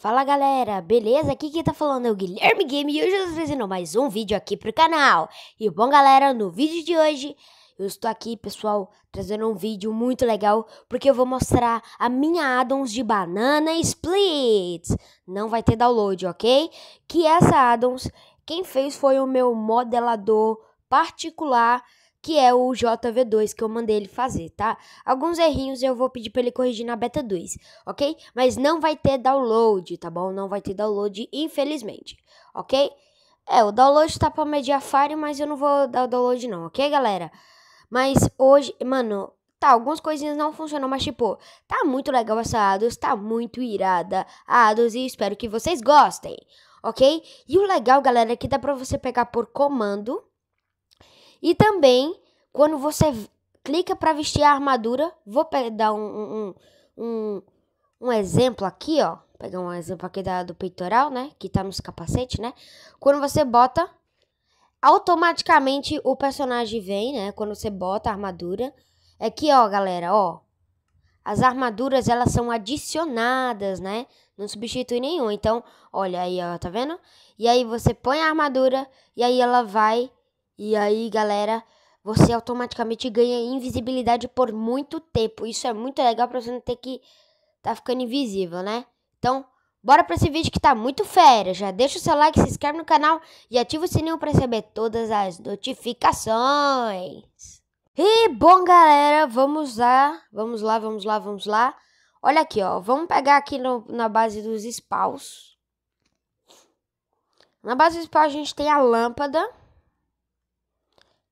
Fala galera, beleza? Aqui quem tá falando é o Guilherme Game e hoje eu tô trazendo mais um vídeo aqui pro canal. E bom galera, no vídeo de hoje eu estou aqui, pessoal, trazendo um vídeo muito legal porque eu vou mostrar a minha addons de Banana Splits. Não vai ter download, ok? Que essa addons, quem fez foi o meu modelador particular que é o JV2 que eu mandei ele fazer, tá? Alguns errinhos eu vou pedir para ele corrigir na beta 2, ok? Mas não vai ter download, tá bom? Não vai ter download, infelizmente, ok? É, o download tá para mediar mas eu não vou dar o download não, ok, galera? Mas hoje, mano, tá, algumas coisinhas não funcionam, mas tipo, tá muito legal essa ADOS, tá muito irada a ADOS e espero que vocês gostem, ok? E o legal, galera, é que dá pra você pegar por comando e também, quando você clica para vestir a armadura, vou dar um, um, um, um exemplo aqui, ó. Vou pegar um exemplo aqui da, do peitoral, né? Que tá nos capacetes, né? Quando você bota, automaticamente o personagem vem, né? Quando você bota a armadura. Aqui, é ó, galera, ó. As armaduras, elas são adicionadas, né? Não substitui nenhum. Então, olha aí, ó, tá vendo? E aí você põe a armadura e aí ela vai e aí, galera, você automaticamente ganha invisibilidade por muito tempo. Isso é muito legal pra você não ter que tá ficando invisível, né? Então, bora pra esse vídeo que tá muito fera. Já deixa o seu like, se inscreve no canal e ativa o sininho pra receber todas as notificações. E bom, galera, vamos lá, vamos lá, vamos lá, vamos lá. Olha aqui, ó, vamos pegar aqui no, na base dos spawns. Na base dos spaws a gente tem a lâmpada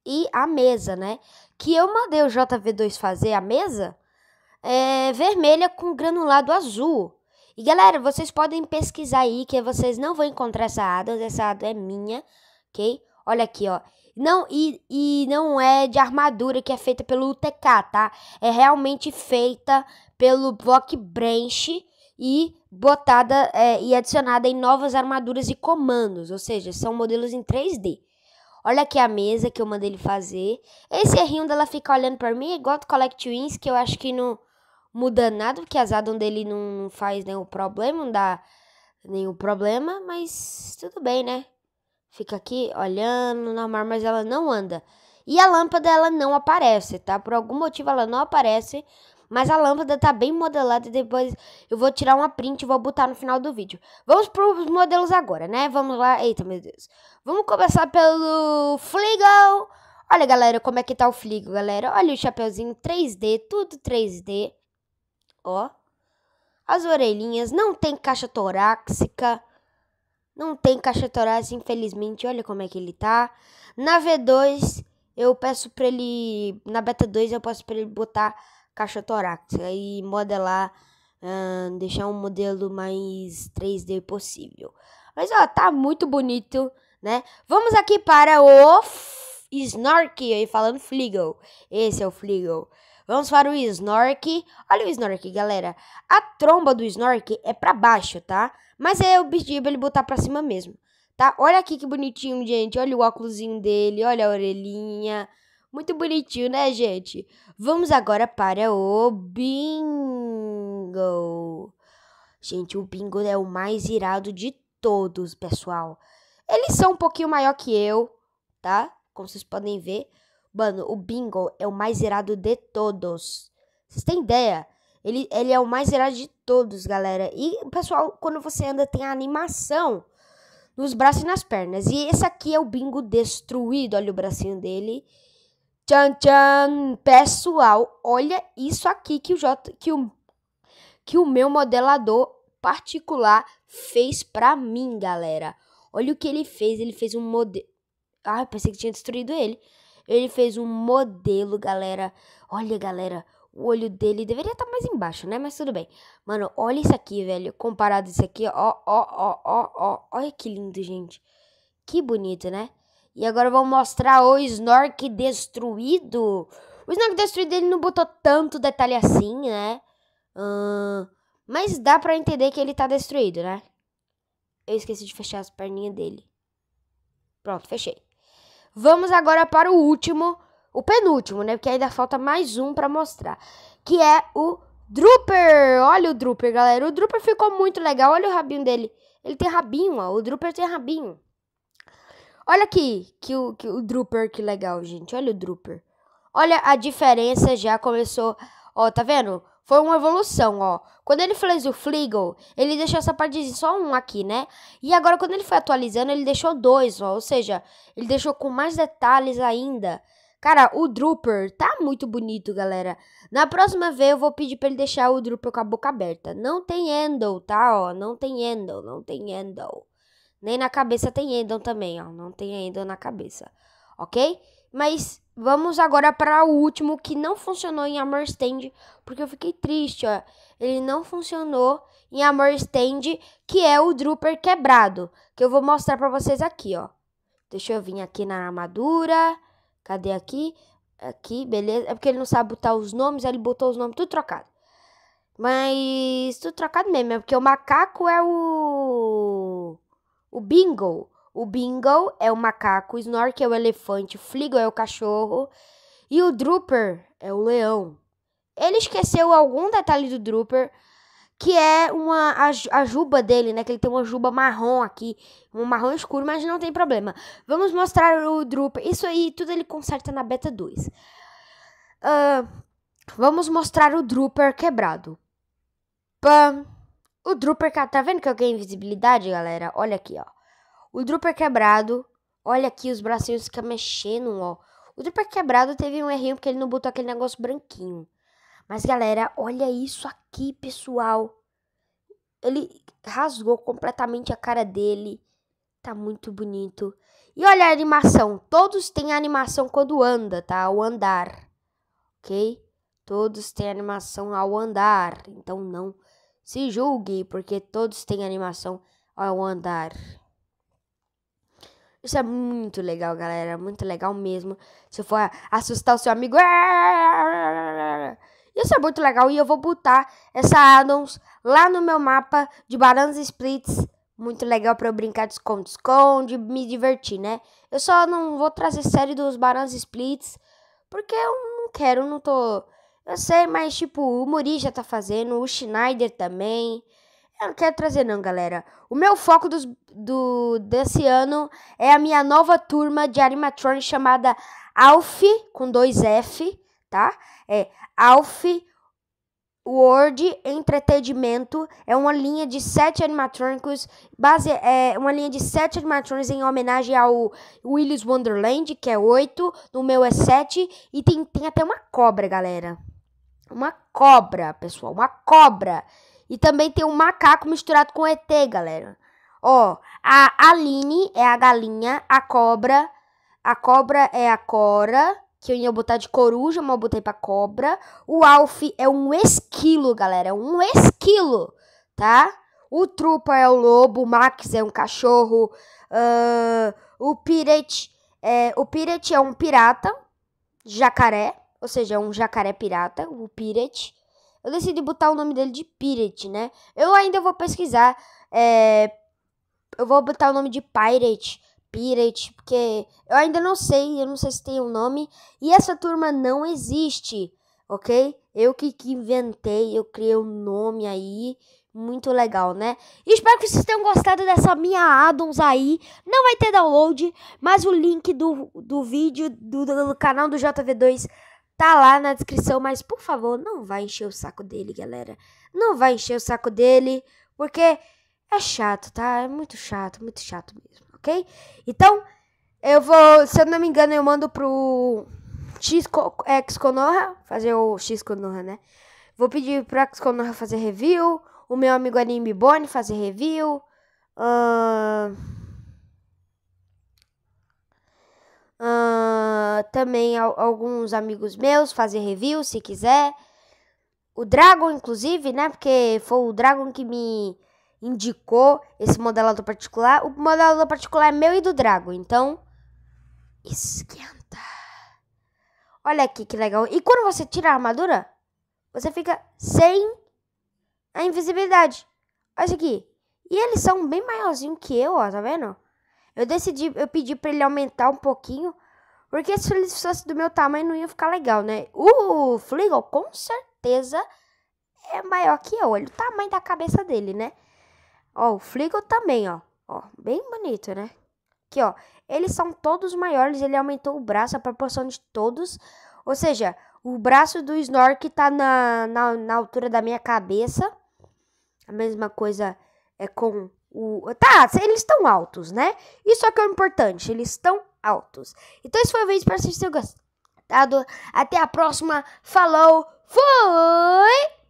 e a mesa, né? Que eu mandei o JV2 fazer a mesa é, vermelha com granulado azul. E galera, vocês podem pesquisar aí que vocês não vão encontrar essa ada, essa ada é minha, ok? Olha aqui, ó. Não, e, e não é de armadura que é feita pelo UTK, tá? É realmente feita pelo Block Branch e botada é, e adicionada em novas armaduras e comandos, ou seja, são modelos em 3D. Olha aqui a mesa que eu mandei ele fazer. Esse errinho dela fica olhando pra mim, igual do Collect Wins, que eu acho que não muda nada, porque as addons dele não faz nenhum problema, não dá nenhum problema, mas tudo bem, né? Fica aqui olhando, normal, mas ela não anda. E a lâmpada, ela não aparece, tá? Por algum motivo ela não aparece, mas a lâmpada tá bem modelada e depois eu vou tirar uma print e vou botar no final do vídeo. Vamos pros modelos agora, né? Vamos lá. Eita, meu Deus. Vamos começar pelo Fligo. Olha, galera, como é que tá o Fligo, galera. Olha o chapeuzinho 3D, tudo 3D. Ó. As orelhinhas. Não tem caixa torácica. Não tem caixa torácica, infelizmente. Olha como é que ele tá. Na V2, eu peço pra ele... Na beta 2, eu posso pra ele botar caixa torácica e modelar, uh, deixar um modelo mais 3D possível. Mas ó, tá muito bonito, né? Vamos aqui para o Snork, aí falando Fligel. Esse é o Fligel. Vamos para o Snork. Olha o Snork, galera. A tromba do Snork é para baixo, tá? Mas é objetivo ele botar para cima mesmo, tá? Olha aqui que bonitinho, gente. Olha o óculosinho dele, olha a orelhinha. Muito bonitinho, né, gente? Vamos agora para o bingo. Gente, o bingo é o mais irado de todos, pessoal. Eles são um pouquinho maior que eu, tá? Como vocês podem ver. Mano, o bingo é o mais irado de todos. Vocês têm ideia? Ele, ele é o mais irado de todos, galera. E, pessoal, quando você anda, tem a animação nos braços e nas pernas. E esse aqui é o bingo destruído. Olha o bracinho dele. Tchan, tchan. Pessoal, olha isso aqui que o, J, que o, que o meu modelador particular fez para mim, galera. Olha o que ele fez. Ele fez um modelo... Ah, pensei que tinha destruído ele. Ele fez um modelo, galera. Olha, galera. O olho dele deveria estar tá mais embaixo, né? Mas tudo bem. Mano, olha isso aqui, velho. Comparado isso aqui, ó, ó, ó, ó, ó. Olha que lindo, gente. Que bonito, né? E agora vou mostrar o Snork destruído. O Snork destruído ele não botou tanto detalhe assim, né? Uh, mas dá pra entender que ele tá destruído, né? Eu esqueci de fechar as perninhas dele. Pronto, fechei. Vamos agora para o último, o penúltimo, né? Porque ainda falta mais um pra mostrar. Que é o Drooper. Olha o Drooper, galera. O Drooper ficou muito legal. Olha o rabinho dele. Ele tem rabinho, ó. O Drooper tem rabinho. Olha aqui, que o, que o Drooper, que legal, gente. Olha o Drooper. Olha a diferença, já começou... Ó, tá vendo? Foi uma evolução, ó. Quando ele fez o Fleagle, ele deixou essa partezinha, só um aqui, né? E agora, quando ele foi atualizando, ele deixou dois, ó. Ou seja, ele deixou com mais detalhes ainda. Cara, o Drooper tá muito bonito, galera. Na próxima vez eu vou pedir pra ele deixar o Drooper com a boca aberta. Não tem handle, tá? Ó, não tem handle, não tem handle. Nem na cabeça tem Endon também, ó. Não tem Endon na cabeça, ok? Mas vamos agora para o último que não funcionou em Amor Stand, porque eu fiquei triste, ó. Ele não funcionou em Amor Stand, que é o Drooper quebrado, que eu vou mostrar para vocês aqui, ó. Deixa eu vir aqui na armadura. Cadê aqui? Aqui, beleza. É porque ele não sabe botar os nomes, aí ele botou os nomes tudo trocado. Mas tudo trocado mesmo, é porque o macaco é o o Bingo. O Bingo é o macaco, o Snork é o elefante, o Fligo é o cachorro e o Drooper é o leão. Ele esqueceu algum detalhe do Drooper, que é uma a, a juba dele, né? Que ele tem uma juba marrom aqui, um marrom escuro, mas não tem problema. Vamos mostrar o Drooper. Isso aí, tudo ele conserta na beta 2. Uh, vamos mostrar o Drooper quebrado. Pam! O Droopercat, tá vendo que eu ganhei invisibilidade, galera? Olha aqui, ó. O Drooper quebrado, olha aqui, os bracinhos ficam mexendo, ó. O Drooper quebrado teve um errinho porque ele não botou aquele negócio branquinho. Mas, galera, olha isso aqui, pessoal. Ele rasgou completamente a cara dele. Tá muito bonito. E olha a animação. Todos têm animação quando anda, tá? Ao andar. Ok? Todos têm animação ao andar. Então, não se julgue, porque todos têm animação ao andar. Isso é muito legal, galera. Muito legal mesmo. Se for assustar o seu amigo. Isso é muito legal. E eu vou botar essa addons lá no meu mapa de Bananas Splits. Muito legal pra eu brincar de esconde-esconde, me divertir, né? Eu só não vou trazer série dos Bananas Splits. Porque eu não quero, não tô eu sei, mas tipo, o Muri já tá fazendo, o Schneider também. Eu não quero trazer não, galera. O meu foco dos, do, desse ano é a minha nova turma de animatronic chamada Alf, com dois F, tá? É Alf World Entretenimento. É uma linha de sete animatrônicos, base, é uma linha de sete animatrônicos em homenagem ao Willis Wonderland, que é oito, no meu é sete, e tem, tem até uma cobra, galera. Uma cobra, pessoal, uma cobra. E também tem um macaco misturado com ET, galera. Ó, a Aline é a galinha, a cobra, a cobra é a cora, que eu ia botar de coruja, mas eu botei pra cobra. O Alf é um esquilo, galera, um esquilo, tá? O Trupa é o lobo, o Max é um cachorro, uh, o Pirate é, o Pirate é um pirata, jacaré, ou seja, é um jacaré pirata, o Pirate. Eu decidi botar o nome dele de Pirate, né? Eu ainda vou pesquisar. É... Eu vou botar o nome de Pirate, Pirate, porque eu ainda não sei, eu não sei se tem um nome. E essa turma não existe, ok? Eu que, que inventei, eu criei um nome aí. Muito legal, né? E espero que vocês tenham gostado dessa minha addons aí. Não vai ter download, mas o link do, do vídeo do, do canal do JV2 Tá lá na descrição, mas por favor, não vai encher o saco dele, galera. Não vai encher o saco dele, porque é chato, tá? É muito chato, muito chato mesmo, ok? Então, eu vou, se eu não me engano, eu mando pro Xconorra fazer o Xconorra, né? Vou pedir pro não fazer review, o meu amigo Anime Bonnie fazer review. Uh... Uh, também alguns amigos meus fazer review se quiser. O Dragon, inclusive, né? Porque foi o Dragon que me indicou esse modelador particular. O modelador particular é meu e do Dragon, então. Esquenta. Olha aqui que legal. E quando você tira a armadura, você fica sem a invisibilidade. Olha isso aqui. E eles são bem maiorzinho que eu, ó, tá vendo? Eu decidi, eu pedi para ele aumentar um pouquinho, porque se ele fosse do meu tamanho não ia ficar legal, né? O Fliegel com certeza é maior que eu, olha o tamanho da cabeça dele, né? Ó, o Fliegel também, ó. Ó, bem bonito, né? Aqui, ó. Eles são todos maiores, ele aumentou o braço, a proporção de todos. Ou seja, o braço do Snork tá na, na, na altura da minha cabeça. A mesma coisa é com o, tá, eles estão altos, né? Isso é que é o importante, eles estão altos. Então, esse foi o vídeo. Espero que vocês tenham gostado. Até a próxima. Falou, foi!